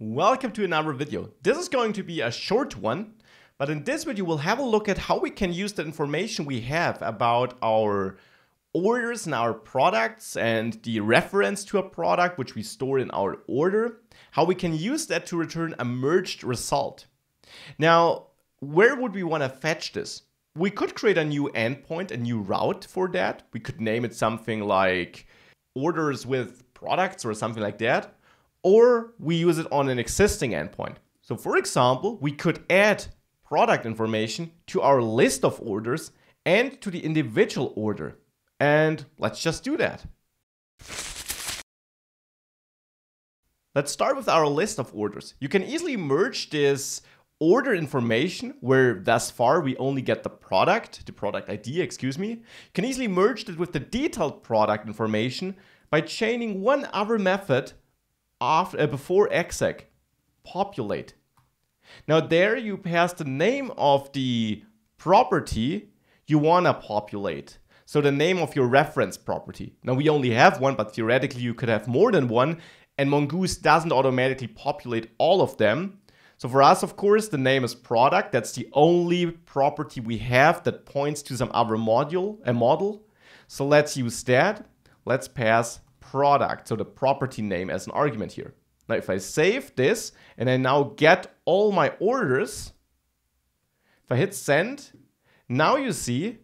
Welcome to another video. This is going to be a short one, but in this video we'll have a look at how we can use the information we have about our orders and our products and the reference to a product which we store in our order, how we can use that to return a merged result. Now, where would we want to fetch this? We could create a new endpoint, a new route for that. We could name it something like orders with products or something like that or we use it on an existing endpoint. So for example, we could add product information to our list of orders and to the individual order. And let's just do that. Let's start with our list of orders. You can easily merge this order information where thus far we only get the product, the product ID, excuse me. You can easily merge it with the detailed product information by chaining one other method after, uh, before exec, populate. Now there you pass the name of the property you want to populate. So the name of your reference property. Now we only have one, but theoretically you could have more than one. And Mongoose doesn't automatically populate all of them. So for us, of course, the name is product. That's the only property we have that points to some other module, a model. So let's use that. Let's pass product, so the property name as an argument here. Now, if I save this and I now get all my orders, if I hit send, now you see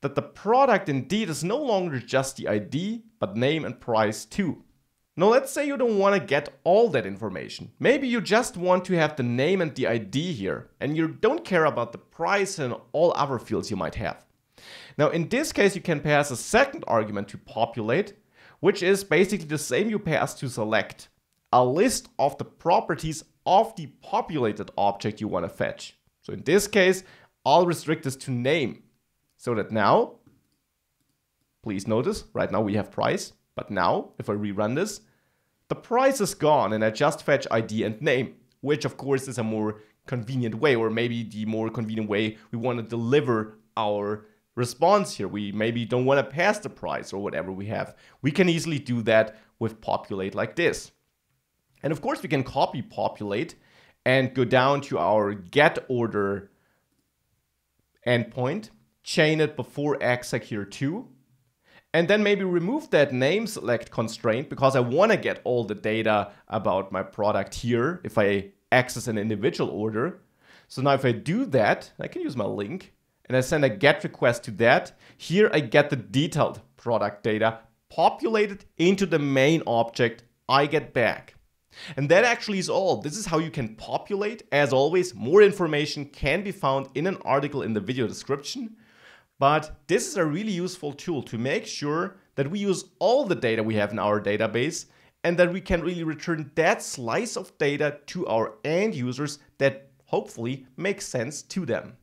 that the product indeed is no longer just the ID, but name and price too. Now let's say you don't want to get all that information. Maybe you just want to have the name and the ID here, and you don't care about the price and all other fields you might have. Now in this case you can pass a second argument to populate, which is basically the same you pass to select, a list of the properties of the populated object you want to fetch. So in this case, I'll restrict this to name so that now, please notice, right now we have price, but now if I rerun this, the price is gone and I just fetch ID and name, which of course is a more convenient way or maybe the more convenient way we want to deliver our response here. We maybe don't want to pass the price or whatever we have. We can easily do that with populate like this. And of course we can copy populate and go down to our get order endpoint, chain it before execute to, too, and then maybe remove that name select constraint because I want to get all the data about my product here if I access an individual order. So now if I do that, I can use my link and I send a GET request to that, here I get the detailed product data populated into the main object I get back. And that actually is all. This is how you can populate. As always, more information can be found in an article in the video description. But this is a really useful tool to make sure that we use all the data we have in our database and that we can really return that slice of data to our end users that hopefully makes sense to them.